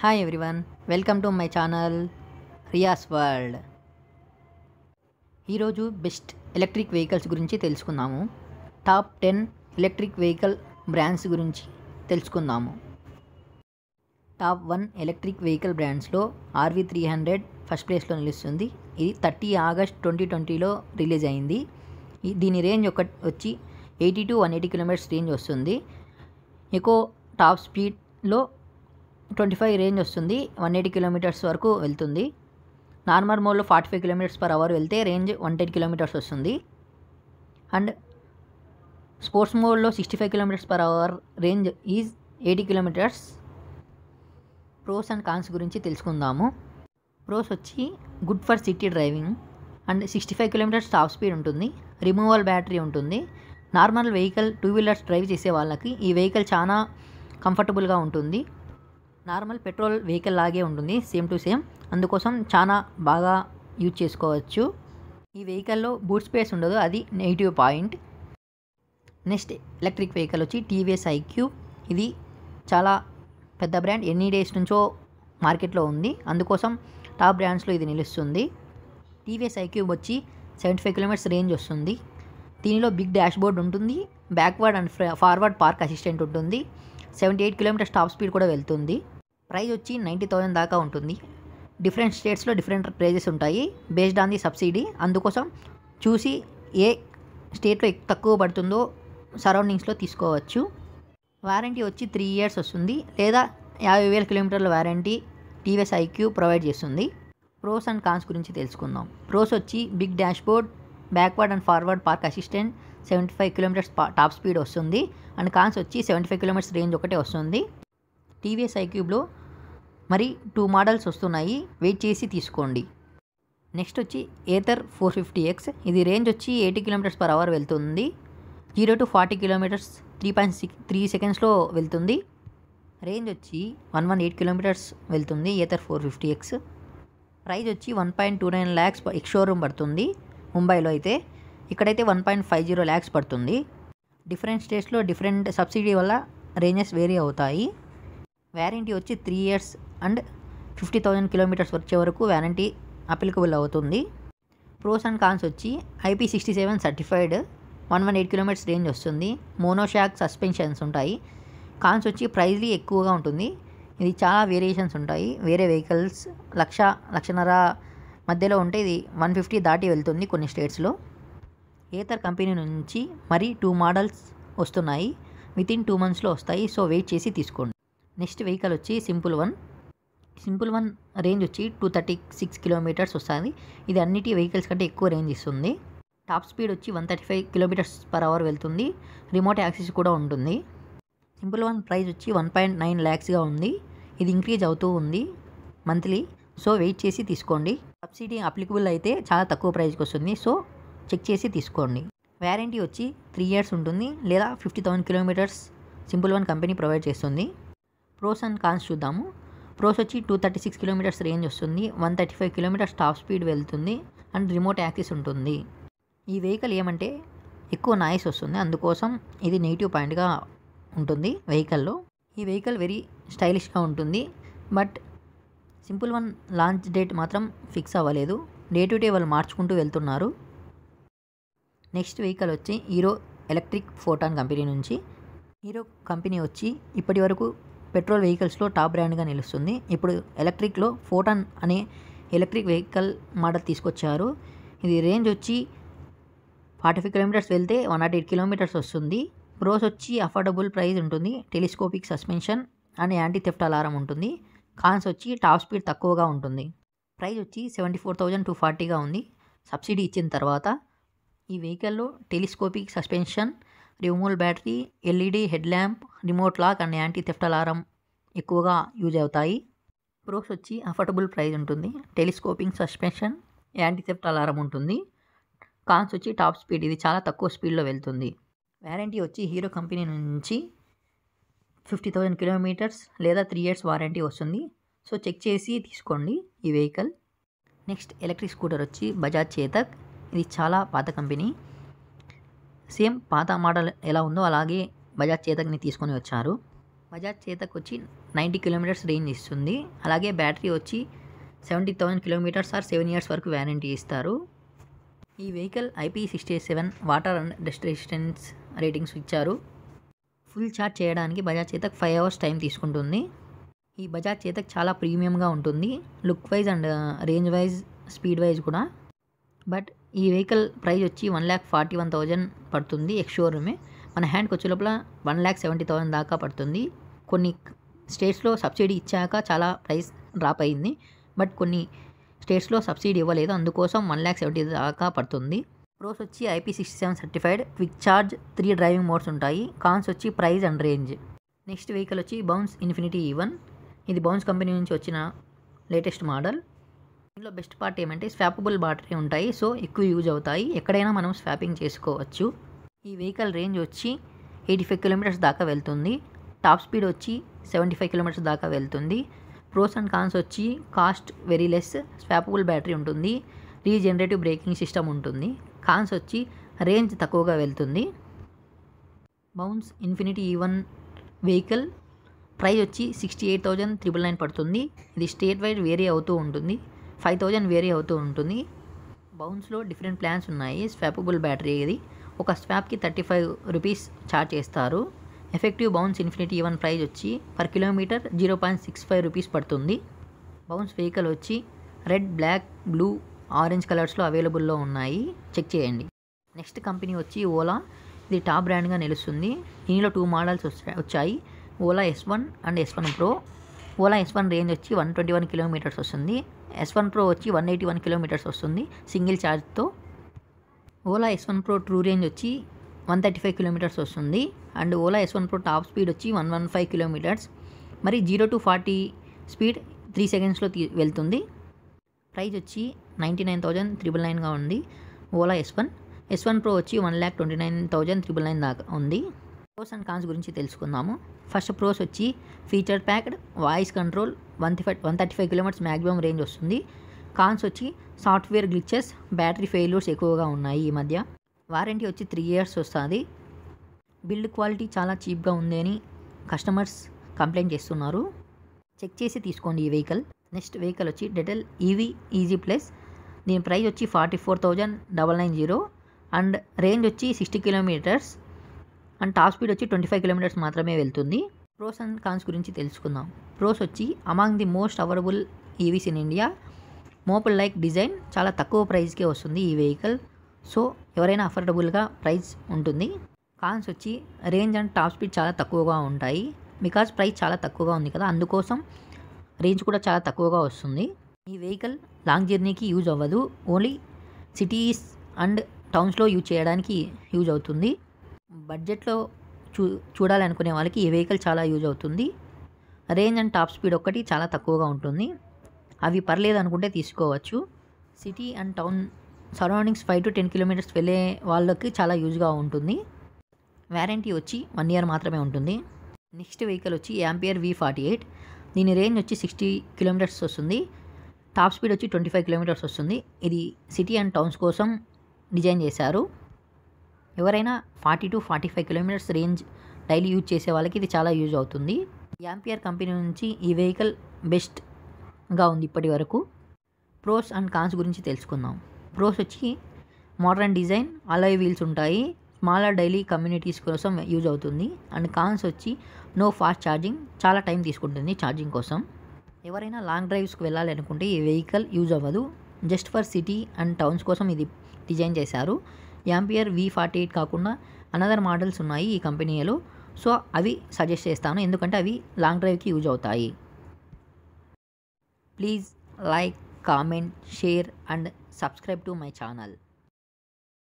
hi everyone welcome to my channel Riya's world ఈరోజు best electric vehicles గురించి తెలుసుకుందాము top ten electric vehicle brands గురించి తెలుసుకుందాము టాప్ వన్ ఎలక్ట్రిక్ వెహికల్ బ్రాండ్స్లో RV three hundred first ప్లేస్లో నిలుస్తుంది ఇది థర్టీ ఆగస్ట్ ట్వంటీ ట్వంటీలో రిలీజ్ అయింది దీని రేంజ్ ఒక వచ్చి eighty to one eighty kilometers range వస్తుంది ఎక్కువ టాప్ స్పీడ్లో ట్వంటీ ఫైవ్ రేంజ్ వస్తుంది వన్ ఎయిటీ కిలోమీటర్స్ వరకు వెళ్తుంది నార్మల్ మోడ్లో forty five kilometers per hour వెళ్తే రేంజ్ వన్ టెన్ కిలోమీటర్స్ వస్తుంది అండ్ స్పోర్ట్స్ మోడ్లో sixty five kilometers per hour range is eighty kilometers pros and cons గురించి తెలుసుకుందాము ప్రోస్ వచ్చి good for city driving and sixty five kilometers top speed ఉంటుంది removal battery ఉంటుంది normal vehicle two wheelers drive చేసే వాళ్ళకి ఈ vehicle చాలా కంఫర్టబుల్గా ఉంటుంది నార్మల్ పెట్రోల్ వెహికల్ లాగే ఉంటుంది సేమ్ టు సేమ్ అందుకోసం చాలా బాగా యూజ్ చేసుకోవచ్చు ఈ వెహికల్లో బూట్ స్పేస్ ఉండదు అది negative point next electric vehicle వచ్చి టీవీఎస్ ఐక్యూ ఇది చాలా పెద్ద బ్రాండ్ ఎన్ని డేస్ నుంచో మార్కెట్లో ఉంది అందుకోసం టాప్ బ్రాండ్స్లో ఇది నిలుస్తుంది టీవీఎస్ ఐక్యూ వచ్చి సెవెంటీ ఫైవ్ కిలోమీటర్స్ రేంజ్ వస్తుంది దీనిలో బిగ్ డాష్ బోర్డ్ ఉంటుంది backward and forward park assist ఉంటుంది seventy eight kilometres top speed కూడా వెళ్తుంది ప్రైజ్ వచ్చి నైంటీ థౌజండ్ దాకా ఉంటుంది డిఫరెంట్ స్టేట్స్లో డిఫరెంట్ ప్రైజెస్ ఉంటాయి బేస్డ్ ఆన్ ది సబ్సిడీ అందుకోసం చూసి ఏ స్టేట్లో తక్కువ పడుతుందో సరౌండింగ్స్లో తీసుకోవచ్చు వారంటీ వచ్చి త్రీ ఇయర్స్ వస్తుంది లేదా యాభై వేల కిలోమీటర్ల వారంటీ టీవీఎస్ ఐక్యూ ప్రొవైడ్ చేస్తుంది ప్రోస్ అండ్ కాన్స్ గురించి తెలుసుకుందాం ప్రోస్ వచ్చి big dashboard backward and forward park assistant seventy five kilometers top speed వస్తుంది అండ్ కాన్స్ వచ్చి సెవెంటీ ఫైవ్ కిలోమీటర్స్ రేంజ్ ఒకటే వస్తుంది టీవీఎస్ ఐక్యూబ్లో మరి టూ మోడల్స్ వస్తున్నాయి వెయిట్ చేసి తీసుకోండి నెక్స్ట్ వచ్చి ఏథర్ ఫోర్ ఫిఫ్టీ ఎక్స్ ఇది రేంజ్ వచ్చి ఎయిటీ కిలోమీటర్స్ పర్ అవర్ వెళ్తుంది zero to forty kilometers three point six three సెకండ్స్లో వెళ్తుంది రేంజ్ వచ్చి వన్ వన్ ఎయిట్ కిలోమీటర్స్ వెళ్తుంది Ather four fifty X price వచ్చి one point two nine lakhs showroom పడుతుంది ముంబైలో అయితే ఇక్కడైతే one point five zero lakhs పడుతుంది డిఫరెంట్ స్టేట్స్లో డిఫరెంట్ సబ్సిడీ వల్ల రేంజెస్ వేరీ అవుతాయి వ్యారంటీ వచ్చి three years and fifty thousand kilometres వచ్చే వరకు వ్యారంటీ అప్లికబుల్ అవుతుంది ప్రోస్ అండ్ కాన్స్ వచ్చి IP sixty seven certified one one eight kilometers range వస్తుంది మోనోషాక్ సస్పెన్షన్స్ ఉంటాయి కాన్స్ వచ్చి ప్రైజ్లీ ఎక్కువగా ఉంటుంది ఇది చాలా వేరియేషన్స్ ఉంటాయి వేరే వెహికల్స్ లక్ష లక్షన్నర మధ్యలో ఉంటే ఇది వన్ ఫిఫ్టీ దాటి వెళ్తుంది కొన్ని స్టేట్స్లో ఏతర్ కంపెనీ నుంచి మరి టూ మోడల్స్ వస్తున్నాయి వితిన్ టూ మంత్స్లో వస్తాయి సో వెయిట్ చేసి తీసుకోండి నెక్స్ట్ వెహికల్ వచ్చి Simple One Simple One range వచ్చి టూ థర్టీ సిక్స్ కిలోమీటర్స్ వస్తుంది ఇది అన్నిటి వెహికల్స్ కంటే ఎక్కువ రేంజ్ ఇస్తుంది టాప్ స్పీడ్ వచ్చి one thirty five kilometers per hour వెళ్తుంది రిమోట్ యాక్సెస్ కూడా ఉంటుంది సింపుల్ వన్ ప్రైస్ వచ్చి వన్ పాయింట్ నైన్ ల్యాక్స్గా ఉంది ఇది ఇంక్రీజ్ అవుతూ ఉంది మంత్లీ సో వెయిట్ చేసి తీసుకోండి సబ్సిడీ అప్లికబుల్ అయితే చాలా తక్కువ ప్రైస్కి వస్తుంది సో చెక్ చేసి తీసుకోండి వ్యారంటీ వచ్చి త్రీ ఇయర్స్ ఉంటుంది లేదా fifty thousand kilometers Simple One company provide చేస్తుంది ప్రోస్ అండ్ కాన్స్ చూద్దాము ప్రోస్ వచ్చి two thirty six kilometers range వస్తుంది one thirty five kilometers top speed వెళ్తుంది అండ్ రిమోట్ యాక్సిస్ ఉంటుంది ఈ వెహికల్ ఏమంటే ఎక్కువ నాయిస్ వస్తుంది అందుకోసం ఇది నెగిటివ్ పాయింట్గా ఉంటుంది వెహికల్లో ఈ వెహికల్ వెరీ స్టైలిష్గా ఉంటుంది but Simple One launch date మాత్రం ఫిక్స్ అవ్వలేదు డే టు డే వాళ్ళు మార్చుకుంటూ వెళ్తున్నారు నెక్స్ట్ వెహికల్ వచ్చి హీరో ఎలక్ట్రిక్ ఫోటాన్ కంపెనీ నుంచి హీరో కంపెనీ వచ్చి ఇప్పటి వరకు పెట్రోల్ వెహికల్స్లో టాప్ బ్రాండ్గా నిలుస్తుంది ఇప్పుడు ఎలక్ట్రిక్లో ఫోటాన్ అనే ఎలక్ట్రిక్ వెహికల్ మోడల్ తీసుకొచ్చారు ఇది రేంజ్ వచ్చి ఫార్టీ ఫైవ్ కిలోమీటర్స్ వెళ్తే వన్ నాట్ ఎయిట్ కిలోమీటర్స్ వస్తుంది ప్రోస్ వచ్చి అఫోర్డబుల్ ప్రైస్ ఉంటుంది telescopic suspension and anti theft alarm ఉంటుంది కాన్స్ వచ్చి టాప్ స్పీడ్ తక్కువగా ఉంటుంది ప్రైస్ వచ్చి సెవెంటీ ఫోర్ థౌజండ్ టూ ఫార్టీగా ఉంది సబ్సిడీ ఇచ్చిన తర్వాత ఈ వెహికల్లో telescopic suspension removal battery LED head lamp remote lock and anti theft alarm ఎక్కువగా యూజ్ అవుతాయి ప్రోస్ వచ్చి అఫోర్డబుల్ ప్రైస్ ఉంటుంది telescoping suspension anti theft alarm ఉంటుంది కాన్స్ వచ్చి టాప్ స్పీడ్ ఇది చాలా తక్కువ స్పీడ్లో వెళ్తుంది వ్యారంటీ వచ్చి హీరో కంపెనీ నుంచి ఫిఫ్టీ థౌజండ్ కిలోమీటర్స్ లేదా త్రీ ఇయర్స్ వారంటీ వస్తుంది సో చెక్ చేసి తీసుకోండి ఈ వెహికల్ నెక్స్ట్ ఎలక్ట్రిక్ స్కూటర్ వచ్చి బజాజ్ చేతక్ ఇది చాలా పాత కంపెనీ సేమ్ పాత మోడల్ ఎలా ఉందో అలాగే బజాజ్ చేతక్ని తీసుకొని వచ్చారు బజాజ్ చేతక్ వచ్చి నైంటీ కిలోమీటర్స్ రేంజ్ ఇస్తుంది అలాగే బ్యాటరీ వచ్చి seventy thousand kilometres or seven years వరకు వ్యారంటీ ఇస్తారు ఈ vehicle IP sixty seven water and dust resistance ratings ఇచ్చారు ఫుల్ ఛార్జ్ చేయడానికి Bajaj Chetak five hours time తీసుకుంటుంది ఈ బజాజ్ చేతక్ చాలా ప్రీమియంగా ఉంటుంది look wise and range wise speed wise కూడా బట్ ఈ వెహికల్ ప్రైస్ వచ్చి one lakh forty one thousand పడుతుంది ఎక్స్ షోరూమే మన హ్యాండ్కి వచ్చే లోపల వన్ ల్యాక్ సెవెంటీ థౌజండ్ దాకా పడుతుంది కొన్ని స్టేట్స్లో సబ్సిడీ ఇచ్చాక చాలా ప్రైస్ డ్రాప్ అయింది బట్ కొన్ని స్టేట్స్లో సబ్సిడీ ఇవ్వలేదు అందుకోసం వన్ ల్యాక్ సెవెంటీ దాకా పడుతుంది ప్రోస్ వచ్చి IP sixty seven certified quick charge three driving modes ఉంటాయి కాన్స్ వచ్చి price and range next vehicle వచ్చి బౌన్స్ ఇన్ఫినిటీ ఈవన్ ఇది బౌన్స్ కంపెనీ నుంచి వచ్చిన లేటెస్ట్ మోడల్ దీంట్లో బెస్ట్ పార్ట్ ఏమంటే స్వాపబుల్ బ్యాటరీ ఉంటాయి సో ఎక్కువ యూజ్ అవుతాయి ఎక్కడైనా మనం స్వాపింగ్ చేసుకోవచ్చు ఈ వెహికల్ రేంజ్ వచ్చి ఎయిటీ ఫైవ్ కిలోమీటర్స్ దాకా వెళ్తుంది టాప్ స్పీడ్ వచ్చి సెవెంటీ ఫైవ్ కిలోమీటర్స్ దాకా వెళ్తుంది ప్రోస్ అండ్ కాన్స్ వచ్చి cost very less swappable battery ఉంటుంది రీజనరేటివ్ బ్రేకింగ్ సిస్టమ్ ఉంటుంది కాన్స్ వచ్చి రేంజ్ తక్కువగా వెళ్తుంది Bounce Infinity E one vehicle price వచ్చి sixty eight thousand triple nine పడుతుంది ఇది స్టేట్ వైడ్ వేరీ అవుతూ ఉంటుంది ఫైవ్ థౌజండ్ వేరీ అవుతూ ఉంటుంది బౌన్స్లో డిఫరెంట్ ప్లాన్స్ ఉన్నాయి స్వాపబుల్ బ్యాటరీ ఇది ఒక స్వాప్కి థర్టీ ఫైవ్ రూపీస్ ఛార్జ్ చేస్తారు effective Bounce Infinity one price వచ్చి per kilometre zero point six five rupees పడుతుంది బౌన్స్ వెహికల్ వచ్చి రెడ్ బ్లాక్ బ్లూ ఆరెంజ్ కలర్స్లో అవైలబుల్లో ఉన్నాయి చెక్ చేయండి నెక్స్ట్ కంపెనీ వచ్చి ఓలా ఇది టాప్ బ్రాండ్గా నిలుస్తుంది దీనిలో టూ మోడల్స్ వచ్చాయి Ola S one and S one pro Ola S one range వచ్చి వన్ ట్వంటీ వన్ కిలోమీటర్స్ వస్తుంది ఎస్ వన్ ప్రో వచ్చి వన్ ఎయిటీ వన్ కిలోమీటర్స్ వస్తుంది సింగిల్ ఛార్జ్తో Ola S one pro true range వచ్చి వన్ థర్టీ ఫైవ్ కిలోమీటర్స్ వస్తుంది and Ola S one pro top speed వచ్చి one one five kilometres మరి zero to forty speed three సెకండ్స్లో తీ వెళ్తుంది ప్రైజ్ వచ్చి నైంటీ నైన్ థౌజండ్ త్రిబుల్ నైన్గా ఉంది Ola S one S one pro వచ్చి one lakh twenty nine thousand triple nine దాకా ఉంది ప్రోస్ అండ్ కాన్స్ గురించి తెలుసుకుందాము ఫస్ట్ ప్రోస్ వచ్చి feature packed voice control one five one thirty five kilometres maximum range వస్తుంది cons వచ్చి సాఫ్ట్వేర్ గ్లిచెస్ బ్యాటరీ ఫెయిల్యూర్స్ ఎక్కువగా ఉన్నాయి ఈ మధ్య వారంటీ వచ్చి త్రీ ఇయర్స్ వస్తుంది బిల్డ్ క్వాలిటీ చాలా చీప్గా ఉంది అని కస్టమర్స్ కంప్లైంట్ చేస్తున్నారు చెక్ చేసి తీసుకోండి ఈ వెహికల్ నెక్స్ట్ వెహికల్ వచ్చి డెటల్ ఈవీ ఈజీ ప్లస్ దీని ప్రైస్ వచ్చి forty four thousand double nine zero and range వచ్చి sixty kilometres and top speed వచ్చి ట్వంటీ ఫైవ్ కిలోమీటర్స్ మాత్రమే వెళ్తుంది ప్రోస్ అండ్ కాన్స్ గురించి తెలుసుకుందాం ప్రోస్ వచ్చి among the most available EVs in India moped like design చాలా తక్కువ ప్రైస్కే వస్తుంది ఈ వెహికల్ సో ఎవరైనా అఫోర్డబుల్గా ప్రైస్ ఉంటుంది కాన్స్ వచ్చి రేంజ్ అండ్ టాప్ స్పీడ్ చాలా తక్కువగా ఉంటాయి బికాజ్ ప్రైస్ చాలా తక్కువగా ఉంది కదా అందుకోసం రేంజ్ కూడా చాలా తక్కువగా వస్తుంది ఈ వెహికల్ లాంగ్ జర్నీకి యూజ్ అవ్వదు ఓన్లీ సిటీస్ అండ్ టౌన్స్లో యూజ్ చేయడానికి యూజ్ అవుతుంది బడ్జెట్లో చూ చూడాలనుకునే వాళ్ళకి ఈ వెహికల్ చాలా యూజ్ అవుతుంది రేంజ్ అండ్ టాప్ స్పీడ్ ఒక్కటి చాలా తక్కువగా ఉంటుంది అవి పర్లేదు అనుకుంటే తీసుకోవచ్చు city and town surroundings five to ten kilometres వెళ్ళే వాళ్ళకి చాలా యూజ్గా ఉంటుంది వ్యారంటీ వచ్చి వన్ ఇయర్ మాత్రమే ఉంటుంది నెక్స్ట్ వెహికల్ వచ్చి యాంపియర్ వి ఫార్టీ ఎయిట్ దీని రేంజ్ వచ్చి సిక్స్టీ కిలోమీటర్స్ వస్తుంది టాప్ స్పీడ్ వచ్చి ట్వంటీ ఫైవ్ కిలోమీటర్స్ వస్తుంది ఇది సిటీ అండ్ టౌన్స్ కోసం డిజైన్ చేశారు ఎవరైనా forty to forty five kilometres range daily use చేసే వాళ్ళకి ఇది చాలా యూజ్ అవుతుంది యాంపియర్ కంపెనీ నుంచి ఈ వెహికల్ బెస్ట్గా ఉంది ఇప్పటి వరకు ప్రోస్ అండ్ కాన్స్ గురించి తెలుసుకుందాం ప్రోస్ వచ్చి మోడర్న్ డిజైన్ అలాయ్ వీల్స్ ఉంటాయి స్మాలర్ డైలీ కమ్యూనిటీస్ కోసం యూజ్ అవుతుంది అండ్ కాన్స్ వచ్చి నో ఫాస్ట్ ఛార్జింగ్ చాలా టైం తీసుకుంటుంది ఛార్జింగ్ కోసం ఎవరైనా లాంగ్ డ్రైవ్స్కి వెళ్ళాలి అనుకుంటే ఈ వెహికల్ యూజ్ అవ్వదు just for city and towns కోసం ఇది డిజైన్ చేశారు యాంపియర్ వి ఫార్టీ ఎయిట్ కాకుండా అనదర్ మోడల్స్ ఉన్నాయి ఈ కంపెనీలో సో అవి సజెస్ట్ చేస్తాను ఎందుకంటే అవి లాంగ్ డ్రైవ్కి యూజ్ అవుతాయి please like comment share and subscribe to my channel